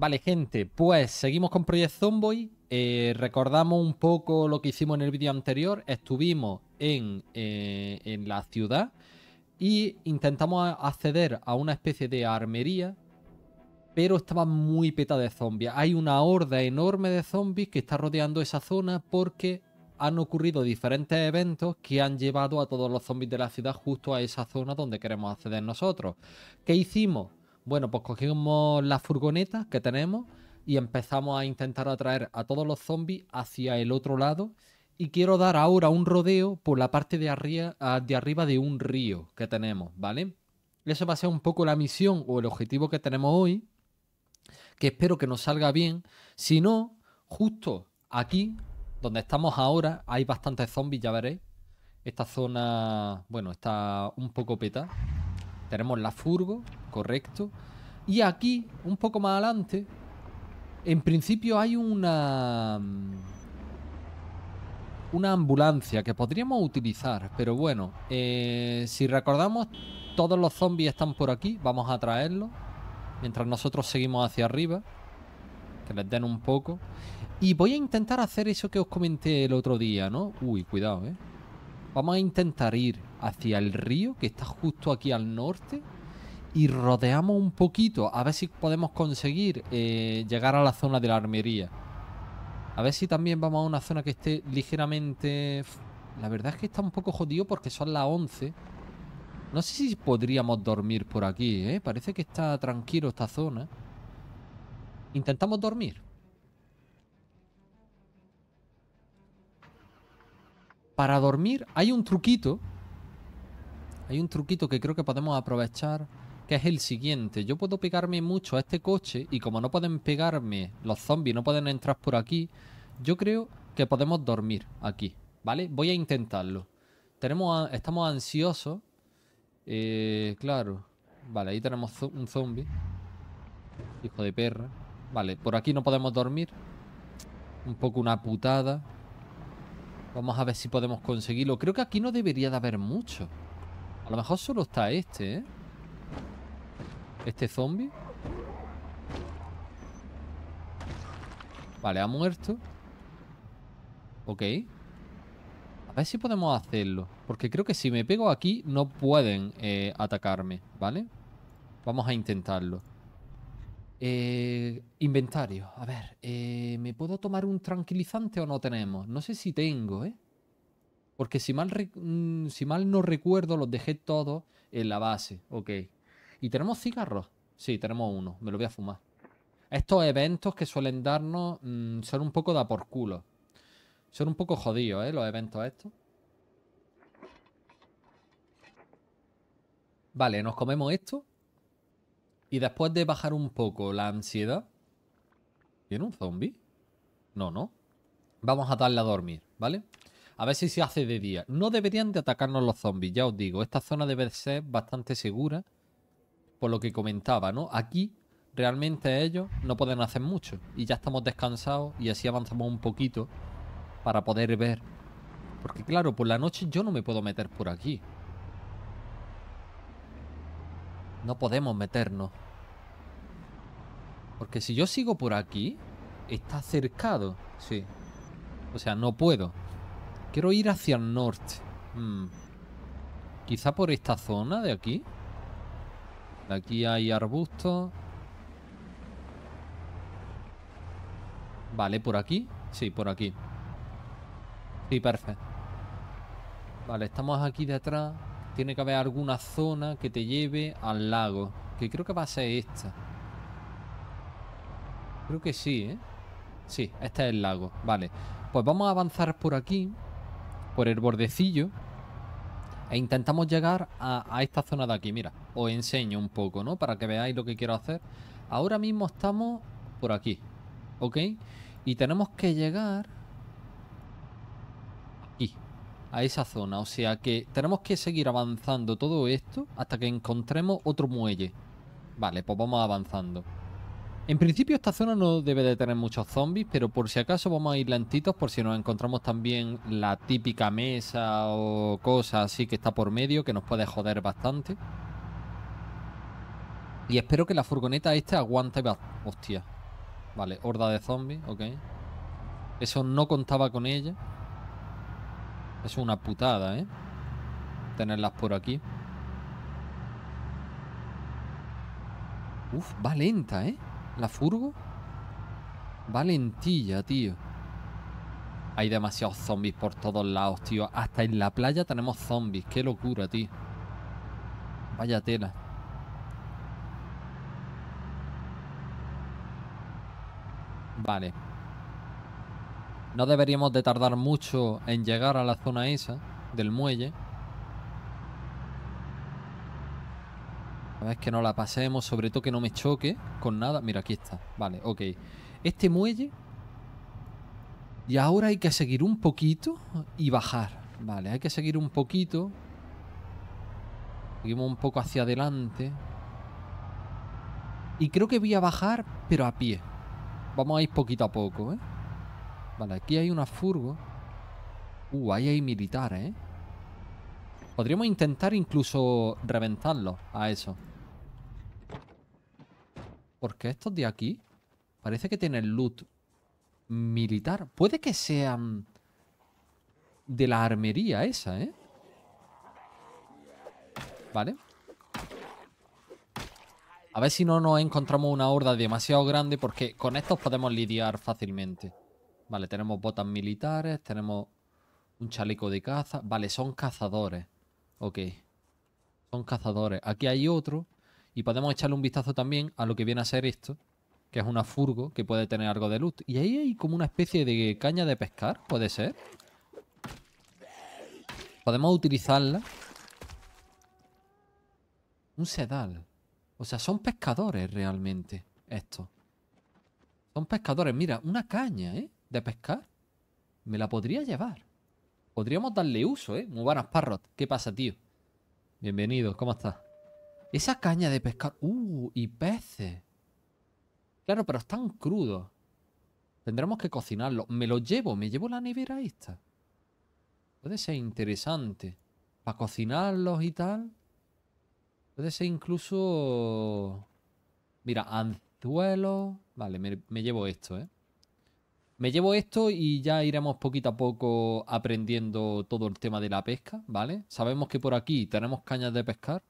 Vale, gente, pues seguimos con Project Zomboy. Eh, recordamos un poco lo que hicimos en el vídeo anterior. Estuvimos en, eh, la ciudad y intentamos acceder a una especie de armería, pero estaba muy peta de zombies. Hay una horda enorme de zombies que está rodeando esa zona porque han ocurrido diferentes eventos que han llevado a todos los zombies de la ciudad justo a esa zona donde queremos acceder nosotros. ¿Qué hicimos? Bueno, pues cogimos la furgoneta que tenemos y empezamos a intentar atraer a todos los zombies hacia el otro lado. Y quiero dar ahora un rodeo por la parte de, arriba ah, de, arriba de un río que tenemos, ¿vale? Eso va a ser un poco la misión o el objetivo que tenemos hoy, que espero que nos salga bien. Si no, justo aquí, donde estamos ahora, hay bastantes zombies, ya veréis. Esta zona, bueno, está un poco peta. Tenemos la furgo, correcto. Y aquí, un poco más adelante, en principio hay una... Mm, una ambulancia que podríamos utilizar, pero bueno, eh, si recordamos, todos los zombies están por aquí, vamos a traerlos, mientras nosotros seguimos hacia arriba, que les den un poco. Y voy a intentar hacer eso que os comenté el otro día, ¿no? Uy, cuidado, ¿eh? Vamos a intentar ir hacia el río, que está justo aquí al norte y rodeamos un poquito a ver si podemos conseguir eh, llegar a la zona de la armería. A ver si también vamos a una zona que esté ligeramente... La verdad es que está un poco jodido porque son las 11. No sé si podríamos dormir por aquí, ¿eh? Parece que está tranquilo esta zona. Intentamos dormir. Para dormir hay un truquito. Hay un truquito que creo que podemos aprovechar que es el siguiente. Yo puedo pegarme mucho a este coche y como no pueden pegarme, los zombies no pueden entrar por aquí, yo creo que podemos dormir aquí, ¿vale? Voy a intentarlo. Tenemos estamos ansiosos. Eh, claro. Vale, ahí tenemos un zombie. Hijo de perra. Vale, por aquí no podemos dormir. Un poco una putada. Vamos a ver si podemos conseguirlo. Creo que aquí no debería de haber mucho. A lo mejor solo está este, ¿eh? ¿Este zombie? Vale, ha muerto. Ok. A ver si podemos hacerlo. Porque creo que si me pego aquí no pueden eh, atacarme, ¿vale? Vamos a intentarlo. Eh, inventario. A ver, eh, ¿me puedo tomar un tranquilizante o no tenemos? No sé si tengo, ¿eh? Porque si mal, mm, si mal no recuerdo, los dejé todos en la base. Ok. ¿Y tenemos cigarros? Sí, tenemos uno. Me lo voy a fumar. Estos eventos que suelen darnos mm, son un poco da por culo. Son un poco jodidos, ¿eh? Los eventos estos. Vale, nos comemos esto. Y después de bajar un poco la ansiedad... ¿Tiene un zombie? No, no. Vamos a darle a dormir, ¿vale? A ver si se hace de día. No deberían de atacarnos los zombies, ya os digo. Esta zona debe ser bastante segura por lo que comentaba, ¿no? Aquí realmente ellos no pueden hacer mucho y ya estamos descansados y así avanzamos un poquito para poder ver. Porque claro, por la noche yo no me puedo meter por aquí. No podemos meternos. Porque si yo sigo por aquí, está cercado. Sí. O sea, no puedo. Quiero ir hacia el norte. Hmm. Quizá por esta zona de aquí. Aquí hay arbustos. Vale, ¿por aquí? Sí, por aquí. Sí, perfecto. Vale, estamos aquí detrás. Tiene que haber alguna zona que te lleve al lago. Que creo que va a ser esta. Creo que sí, ¿eh? Sí, este es el lago. Vale. Pues vamos a avanzar por aquí. Por el bordecillo. E intentamos llegar a, esta zona de aquí, mira. Os enseño un poco, ¿no? Para que veáis lo que quiero hacer. Ahora mismo estamos por aquí, ¿ok? Y tenemos que llegar aquí, a esa zona. O sea que tenemos que seguir avanzando todo esto hasta que encontremos otro muelle. Vale, pues vamos avanzando. En principio esta zona no debe de tener muchos zombies, pero por si acaso vamos a ir lentitos por si nos encontramos también la típica mesa o cosa así que está por medio que nos puede joder bastante. Y espero que la furgoneta esta aguante... Hostia. Vale, horda de zombies, ok. Eso no contaba con ella. Es una putada, ¿eh? Tenerlas por aquí. Uf, va lenta, ¿eh? La furgo. Valentilla, tío. Hay demasiados zombies por todos lados, tío. Hasta en la playa tenemos zombies. Qué locura, tío. Vaya tela. Vale. No deberíamos de tardar mucho en llegar a la zona esa del muelle. A ver, que no la pasemos, sobre todo que no me choque con nada. Mira, aquí está. Vale, ok. Este muelle... Y ahora hay que seguir un poquito y bajar. Vale, hay que seguir un poquito. Seguimos un poco hacia adelante. Y creo que voy a bajar, pero a pie. Vamos a ir poquito a poco, ¿eh? Vale, aquí hay una furgo. Uh, ahí hay militares, ¿eh? Podríamos intentar incluso reventarlo a eso. Porque estos de aquí parece que tienen loot militar. Puede que sean de la armería esa, ¿eh? Vale. A ver si no nos encontramos una horda demasiado grande porque con estos podemos lidiar fácilmente. Vale, tenemos botas militares, tenemos un chaleco de caza. Vale, son cazadores. Ok. Son cazadores. Aquí hay otro. Y podemos echarle un vistazo también a lo que viene a ser esto, que es una furgo que puede tener algo de luz. Y ahí hay como una especie de caña de pescar, puede ser. Podemos utilizarla. Un sedal. O sea, son pescadores realmente esto Son pescadores. Mira, una caña, ¿eh? De pescar. Me la podría llevar. Podríamos darle uso, ¿eh? Muy buenas, Parrot. ¿Qué pasa, tío? Bienvenido, ¿cómo estás? Esa caña de pescar... ¡Uh! Y peces. Claro, pero están crudos. Tendremos que cocinarlos Me lo llevo, me llevo la nevera esta. Puede ser interesante. Para cocinarlos y tal. Puede ser incluso... Mira, anzuelo Vale, me, me llevo esto, ¿eh? Me llevo esto y ya iremos poquito a poco aprendiendo todo el tema de la pesca, ¿vale? Sabemos que por aquí tenemos cañas de pescar.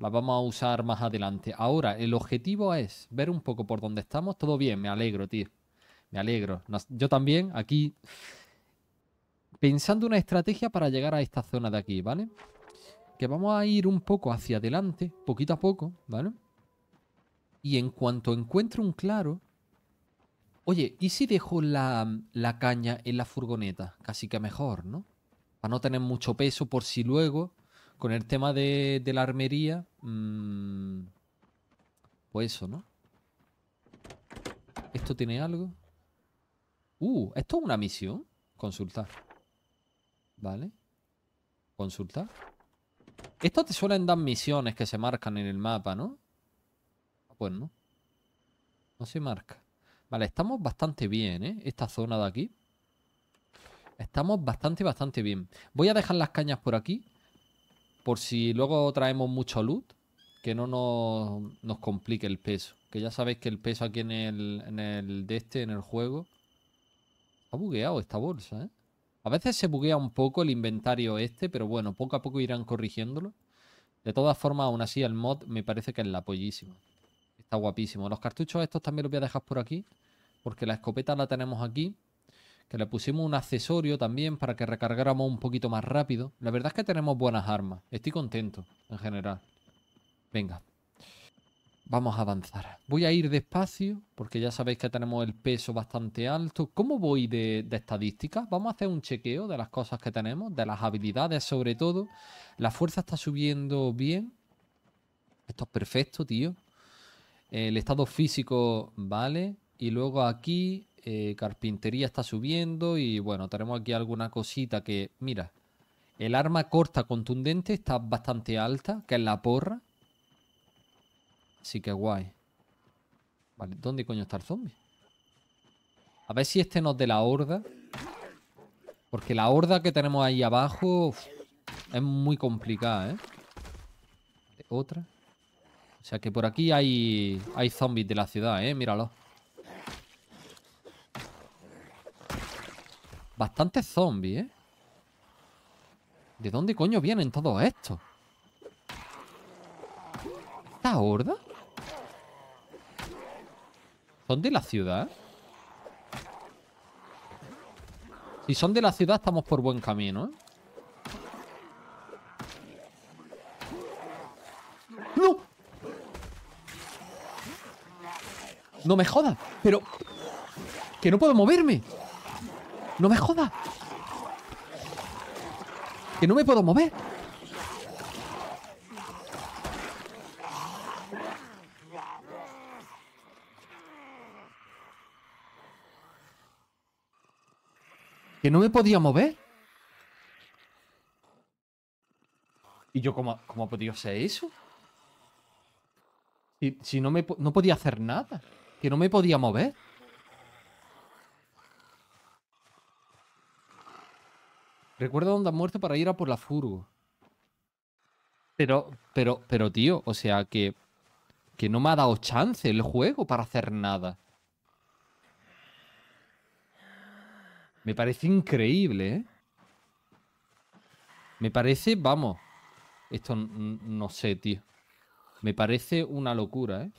La vamos a usar más adelante. Ahora, el objetivo es ver un poco por dónde estamos. Todo bien, me alegro, tío. Me alegro. yo también, aquí, pensando una estrategia para llegar a esta zona de aquí, ¿vale? Que vamos a ir un poco hacia adelante, poquito a poco, ¿vale? Y en cuanto encuentre un claro... Oye, ¿y si dejo la, la caña en la furgoneta? Casi que mejor, ¿no? Para no tener mucho peso por si luego con el tema de, la armería, mm, pues eso, ¿no? ¿Esto tiene algo? Uh, esto es una misión. Consultar. Vale. Consultar. Esto te suelen dar misiones que se marcan en el mapa, ¿no? Pues no. No se marca. Vale, estamos bastante bien, ¿eh? Esta zona de aquí. Estamos bastante, bastante bien. Voy a dejar las cañas por aquí por si luego traemos mucho loot, que no nos, complique el peso. Que ya sabéis que el peso aquí en el, en el de este, en el juego, ha bugueado esta bolsa, ¿eh? A veces se buguea un poco el inventario este, pero bueno, poco a poco irán corrigiéndolo. De todas formas, aún así, el mod me parece que es la pollísima. Está guapísimo. Los cartuchos estos también los voy a dejar por aquí, porque la escopeta la tenemos aquí que le pusimos un accesorio también para que recargáramos un poquito más rápido. La verdad es que tenemos buenas armas. Estoy contento en general. Venga. Vamos a avanzar. Voy a ir despacio porque ya sabéis que tenemos el peso bastante alto. ¿Cómo voy de, de estadísticas? Vamos a hacer un chequeo de las cosas que tenemos, de las habilidades sobre todo. La fuerza está subiendo bien. Esto es perfecto, tío. El estado físico, vale. Y luego aquí eh, carpintería está subiendo y bueno, tenemos aquí alguna cosita que, mira, el arma corta contundente está bastante alta, que es la porra. Así que guay. Vale, ¿dónde coño está el zombie? A ver si este nos de la horda. Porque la horda que tenemos ahí abajo es muy complicada, ¿eh? Otra. O sea que por aquí hay, hay zombies de la ciudad, ¿eh? Míralo. Bastante zombies, ¿eh? ¿De dónde coño vienen todos estos? ¿Esta horda? ¿Son de la ciudad? ¿eh? Si son de la ciudad estamos por buen camino, ¿eh? ¡No! ¡No me jodas! Pero... ¡Que no puedo moverme! No me jodas. Que no me puedo mover. Que no me podía mover. ¿Y yo cómo, cómo ha podido hacer eso? Si, si no me no podía hacer nada. Que no me podía mover. Recuerdo dónde han muerto para ir a por la furgo. Pero, pero, pero, tío, o sea que. Que no me ha dado chance el juego para hacer nada. Me parece increíble, ¿eh? Me parece, vamos. Esto no sé, tío. Me parece una locura, ¿eh?